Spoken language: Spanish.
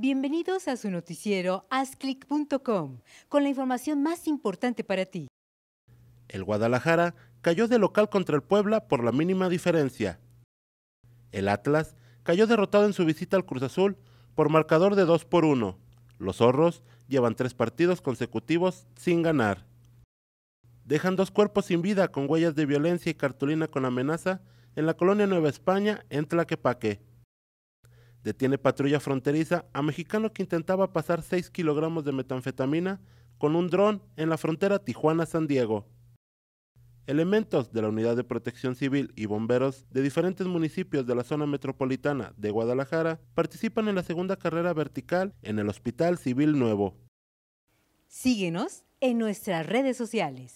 Bienvenidos a su noticiero asclick.com con la información más importante para ti. El Guadalajara cayó de local contra el Puebla por la mínima diferencia. El Atlas cayó derrotado en su visita al Cruz Azul por marcador de 2 por 1. Los zorros llevan tres partidos consecutivos sin ganar. Dejan dos cuerpos sin vida con huellas de violencia y cartulina con amenaza en la colonia Nueva España en Tlaquepaque. Detiene patrulla fronteriza a mexicano que intentaba pasar 6 kilogramos de metanfetamina con un dron en la frontera Tijuana-San Diego. Elementos de la Unidad de Protección Civil y bomberos de diferentes municipios de la zona metropolitana de Guadalajara participan en la segunda carrera vertical en el Hospital Civil Nuevo. Síguenos en nuestras redes sociales.